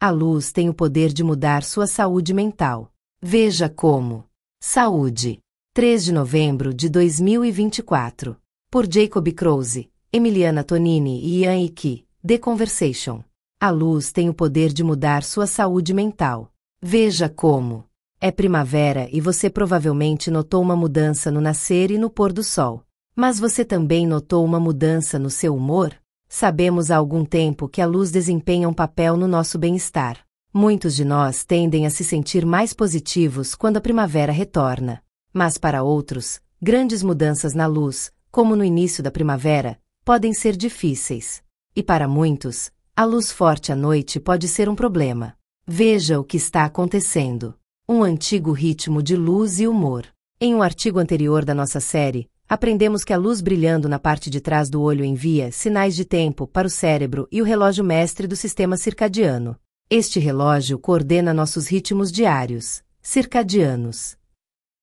A luz tem o poder de mudar sua saúde mental. Veja como. Saúde. 3 de novembro de 2024. Por Jacob Crowe, Emiliana Tonini e Ian Iki, The Conversation. A luz tem o poder de mudar sua saúde mental. Veja como. É primavera e você provavelmente notou uma mudança no nascer e no pôr do sol. Mas você também notou uma mudança no seu humor? Sabemos há algum tempo que a luz desempenha um papel no nosso bem-estar. Muitos de nós tendem a se sentir mais positivos quando a primavera retorna. Mas para outros, grandes mudanças na luz, como no início da primavera, podem ser difíceis. E para muitos, a luz forte à noite pode ser um problema. Veja o que está acontecendo. Um antigo ritmo de luz e humor. Em um artigo anterior da nossa série, Aprendemos que a luz brilhando na parte de trás do olho envia sinais de tempo para o cérebro e o relógio mestre do sistema circadiano. Este relógio coordena nossos ritmos diários, circadianos.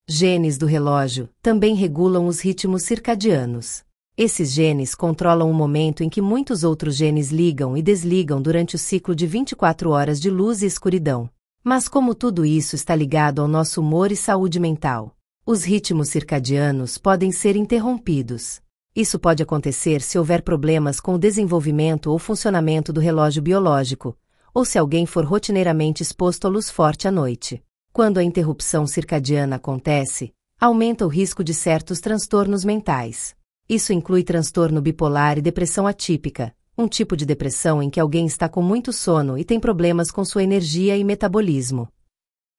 Genes do relógio também regulam os ritmos circadianos. Esses genes controlam o momento em que muitos outros genes ligam e desligam durante o ciclo de 24 horas de luz e escuridão. Mas como tudo isso está ligado ao nosso humor e saúde mental? Os ritmos circadianos podem ser interrompidos. Isso pode acontecer se houver problemas com o desenvolvimento ou funcionamento do relógio biológico, ou se alguém for rotineiramente exposto à luz forte à noite. Quando a interrupção circadiana acontece, aumenta o risco de certos transtornos mentais. Isso inclui transtorno bipolar e depressão atípica, um tipo de depressão em que alguém está com muito sono e tem problemas com sua energia e metabolismo.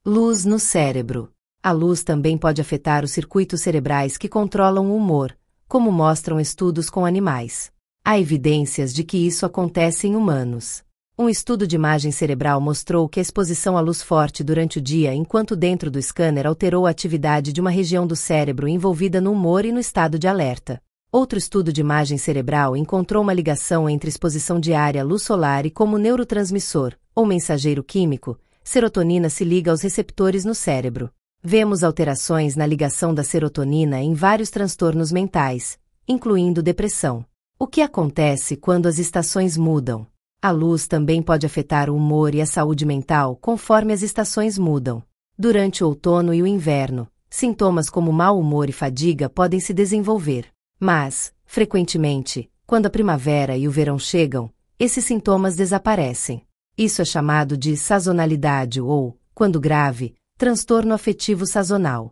Luz no cérebro. A luz também pode afetar os circuitos cerebrais que controlam o humor, como mostram estudos com animais. Há evidências de que isso acontece em humanos. Um estudo de imagem cerebral mostrou que a exposição à luz forte durante o dia enquanto dentro do scanner alterou a atividade de uma região do cérebro envolvida no humor e no estado de alerta. Outro estudo de imagem cerebral encontrou uma ligação entre exposição diária à luz solar e como neurotransmissor, ou mensageiro químico, serotonina se liga aos receptores no cérebro. Vemos alterações na ligação da serotonina em vários transtornos mentais, incluindo depressão. O que acontece quando as estações mudam? A luz também pode afetar o humor e a saúde mental conforme as estações mudam. Durante o outono e o inverno, sintomas como mau humor e fadiga podem se desenvolver. Mas, frequentemente, quando a primavera e o verão chegam, esses sintomas desaparecem. Isso é chamado de sazonalidade ou, quando grave, transtorno afetivo sazonal.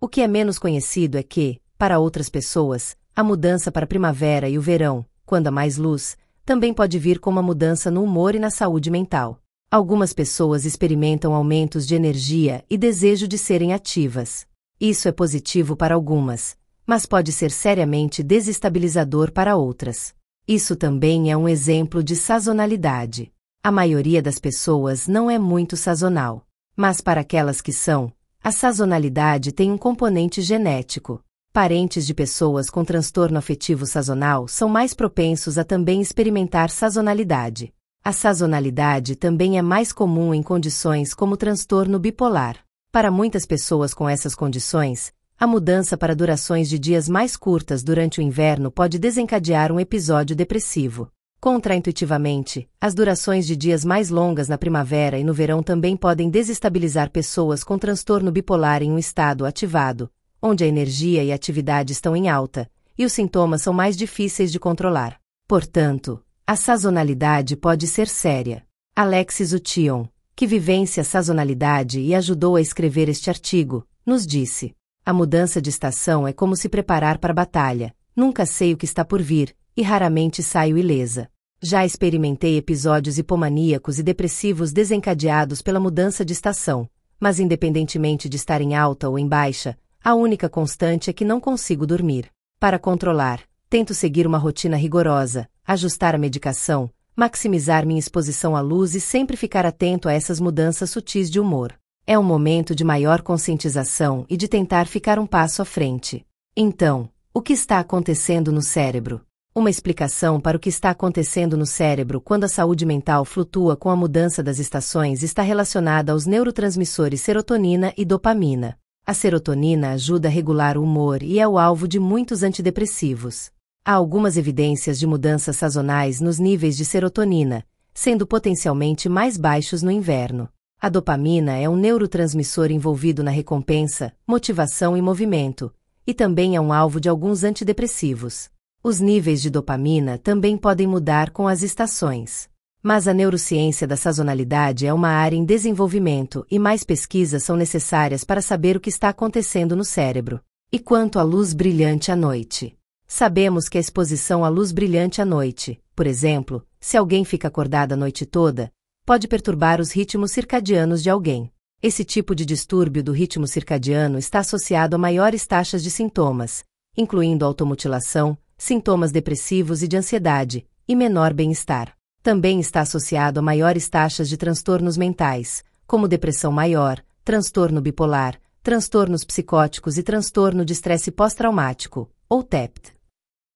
O que é menos conhecido é que, para outras pessoas, a mudança para a primavera e o verão, quando há mais luz, também pode vir com uma mudança no humor e na saúde mental. Algumas pessoas experimentam aumentos de energia e desejo de serem ativas. Isso é positivo para algumas, mas pode ser seriamente desestabilizador para outras. Isso também é um exemplo de sazonalidade. A maioria das pessoas não é muito sazonal. Mas para aquelas que são, a sazonalidade tem um componente genético. Parentes de pessoas com transtorno afetivo sazonal são mais propensos a também experimentar sazonalidade. A sazonalidade também é mais comum em condições como transtorno bipolar. Para muitas pessoas com essas condições, a mudança para durações de dias mais curtas durante o inverno pode desencadear um episódio depressivo. Contraintuitivamente, as durações de dias mais longas na primavera e no verão também podem desestabilizar pessoas com transtorno bipolar em um estado ativado, onde a energia e a atividade estão em alta, e os sintomas são mais difíceis de controlar. Portanto, a sazonalidade pode ser séria. Alexis Ution, que vivencia a sazonalidade e ajudou a escrever este artigo, nos disse: A mudança de estação é como se preparar para a batalha. Nunca sei o que está por vir, e raramente saio ilesa. Já experimentei episódios hipomaníacos e depressivos desencadeados pela mudança de estação, mas independentemente de estar em alta ou em baixa, a única constante é que não consigo dormir. Para controlar, tento seguir uma rotina rigorosa, ajustar a medicação, maximizar minha exposição à luz e sempre ficar atento a essas mudanças sutis de humor. É um momento de maior conscientização e de tentar ficar um passo à frente. Então, o que está acontecendo no cérebro? Uma explicação para o que está acontecendo no cérebro quando a saúde mental flutua com a mudança das estações está relacionada aos neurotransmissores serotonina e dopamina. A serotonina ajuda a regular o humor e é o alvo de muitos antidepressivos. Há algumas evidências de mudanças sazonais nos níveis de serotonina, sendo potencialmente mais baixos no inverno. A dopamina é um neurotransmissor envolvido na recompensa, motivação e movimento, e também é um alvo de alguns antidepressivos. Os níveis de dopamina também podem mudar com as estações. Mas a neurociência da sazonalidade é uma área em desenvolvimento e mais pesquisas são necessárias para saber o que está acontecendo no cérebro. E quanto à luz brilhante à noite? Sabemos que a exposição à luz brilhante à noite, por exemplo, se alguém fica acordado a noite toda, pode perturbar os ritmos circadianos de alguém. Esse tipo de distúrbio do ritmo circadiano está associado a maiores taxas de sintomas, incluindo automutilação, sintomas depressivos e de ansiedade, e menor bem-estar. Também está associado a maiores taxas de transtornos mentais, como depressão maior, transtorno bipolar, transtornos psicóticos e transtorno de estresse pós-traumático, ou TEPT.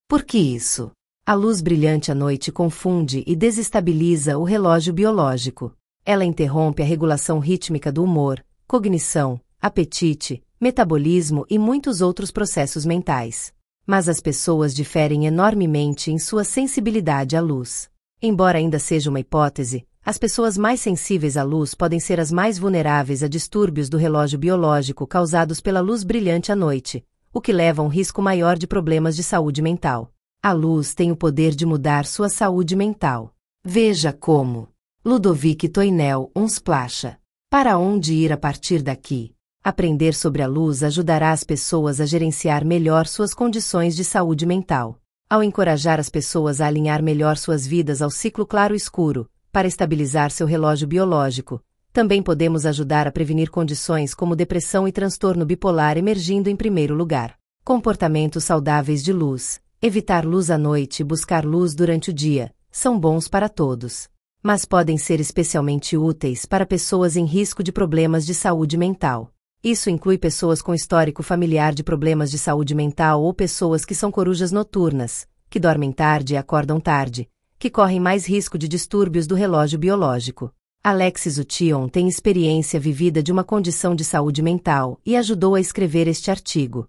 Por que isso? A luz brilhante à noite confunde e desestabiliza o relógio biológico. Ela interrompe a regulação rítmica do humor, cognição, apetite, metabolismo e muitos outros processos mentais. Mas as pessoas diferem enormemente em sua sensibilidade à luz. Embora ainda seja uma hipótese, as pessoas mais sensíveis à luz podem ser as mais vulneráveis a distúrbios do relógio biológico causados pela luz brilhante à noite, o que leva a um risco maior de problemas de saúde mental. A luz tem o poder de mudar sua saúde mental. Veja como. Ludovic Toinel, um splacha. Para onde ir a partir daqui? Aprender sobre a luz ajudará as pessoas a gerenciar melhor suas condições de saúde mental. Ao encorajar as pessoas a alinhar melhor suas vidas ao ciclo claro-escuro, para estabilizar seu relógio biológico, também podemos ajudar a prevenir condições como depressão e transtorno bipolar emergindo em primeiro lugar. Comportamentos saudáveis de luz, evitar luz à noite e buscar luz durante o dia, são bons para todos. Mas podem ser especialmente úteis para pessoas em risco de problemas de saúde mental. Isso inclui pessoas com histórico familiar de problemas de saúde mental ou pessoas que são corujas noturnas, que dormem tarde e acordam tarde, que correm mais risco de distúrbios do relógio biológico. Alexis Ution tem experiência vivida de uma condição de saúde mental e ajudou a escrever este artigo.